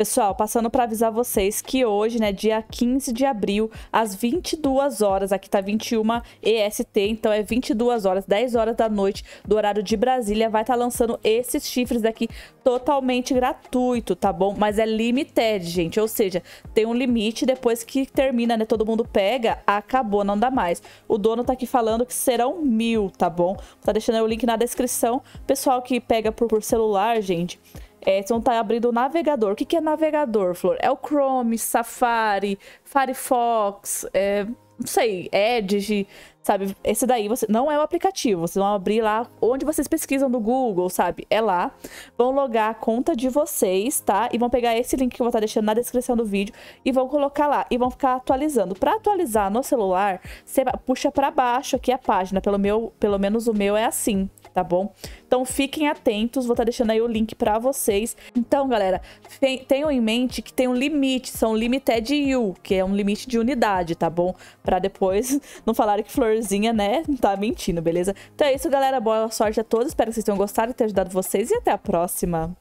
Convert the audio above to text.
Pessoal, passando para avisar vocês que hoje, né, dia 15 de abril, às 22 horas, aqui tá 21 EST, então é 22 horas, 10 horas da noite do horário de Brasília, vai estar tá lançando esses chifres daqui totalmente gratuito, tá bom? Mas é limited, gente, ou seja, tem um limite, depois que termina, né, todo mundo pega, acabou, não dá mais. O dono tá aqui falando que serão mil, tá bom? Tá deixando o link na descrição. Pessoal que pega por, por celular, gente, é, vão estar tá abrindo o navegador. O que, que é navegador, Flor? É o Chrome, Safari, Firefox, é, não sei, Edge, sabe? Esse daí você não é o aplicativo. Vocês vão abrir lá onde vocês pesquisam no Google, sabe? É lá. Vão logar a conta de vocês, tá? E vão pegar esse link que eu vou estar tá deixando na descrição do vídeo e vão colocar lá e vão ficar atualizando. Para atualizar no celular, você puxa para baixo aqui a página, pelo meu, pelo menos o meu é assim tá bom? Então fiquem atentos, vou estar tá deixando aí o link para vocês. Então, galera, tenham em mente que tem um limite, são limited U, que é um limite de unidade, tá bom? Para depois não falarem que florzinha, né, tá mentindo, beleza? Então é isso, galera, boa sorte a todos, espero que vocês tenham gostado e tenha ajudado vocês e até a próxima.